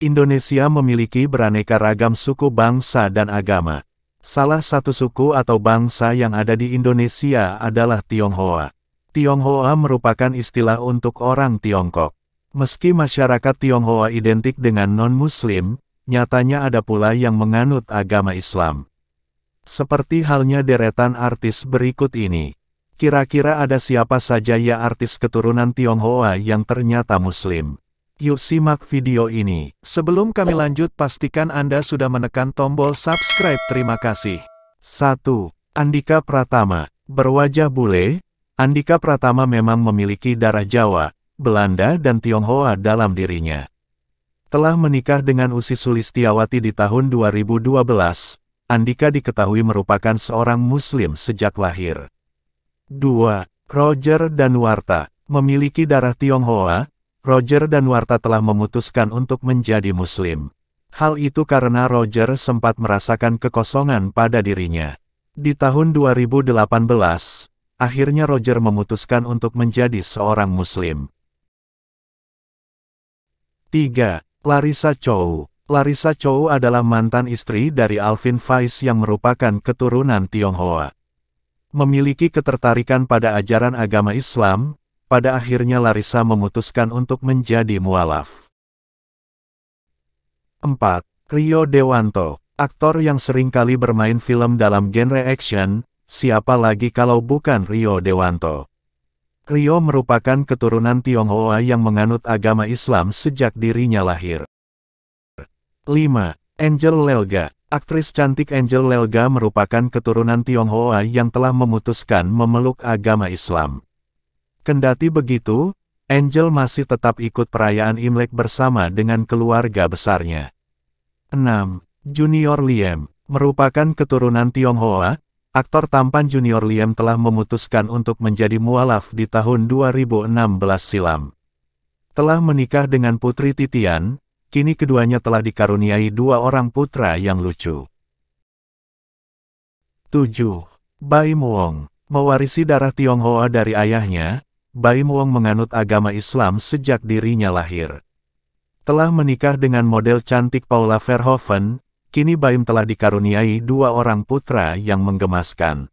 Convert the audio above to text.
Indonesia memiliki beraneka ragam suku bangsa dan agama. Salah satu suku atau bangsa yang ada di Indonesia adalah Tionghoa. Tionghoa merupakan istilah untuk orang Tiongkok. Meski masyarakat Tionghoa identik dengan non-Muslim, nyatanya ada pula yang menganut agama Islam. Seperti halnya deretan artis berikut ini. Kira-kira ada siapa saja ya artis keturunan Tionghoa yang ternyata Muslim? Yuk simak video ini. Sebelum kami lanjut pastikan Anda sudah menekan tombol subscribe. Terima kasih. 1. Andika Pratama. Berwajah bule, Andika Pratama memang memiliki darah Jawa, Belanda dan Tionghoa dalam dirinya. Telah menikah dengan Usi Sulistiawati di tahun 2012, Andika diketahui merupakan seorang Muslim sejak lahir. 2. Roger dan Warta memiliki darah Tionghoa, Roger dan Warta telah memutuskan untuk menjadi Muslim. Hal itu karena Roger sempat merasakan kekosongan pada dirinya. Di tahun 2018, akhirnya Roger memutuskan untuk menjadi seorang Muslim. 3. Larissa Chow Larissa Chow adalah mantan istri dari Alvin Faiz yang merupakan keturunan Tionghoa. Memiliki ketertarikan pada ajaran agama Islam, pada akhirnya Larissa memutuskan untuk menjadi mualaf. 4. Rio Dewanto, aktor yang sering kali bermain film dalam genre action, siapa lagi kalau bukan Rio Dewanto. Rio merupakan keturunan Tionghoa yang menganut agama Islam sejak dirinya lahir. 5. Angel Lelga, aktris cantik Angel Lelga merupakan keturunan Tionghoa yang telah memutuskan memeluk agama Islam. Kendati begitu, Angel masih tetap ikut perayaan Imlek bersama dengan keluarga besarnya. 6. Junior Liam, Merupakan keturunan Tionghoa, aktor tampan Junior Liam telah memutuskan untuk menjadi mualaf di tahun 2016 silam. Telah menikah dengan Putri Titian, kini keduanya telah dikaruniai dua orang putra yang lucu. 7. Bai Muong Mewarisi darah Tionghoa dari ayahnya, Baim Wong menganut agama Islam sejak dirinya lahir. Telah menikah dengan model cantik Paula Verhoeven, kini Baim telah dikaruniai dua orang putra yang menggemaskan.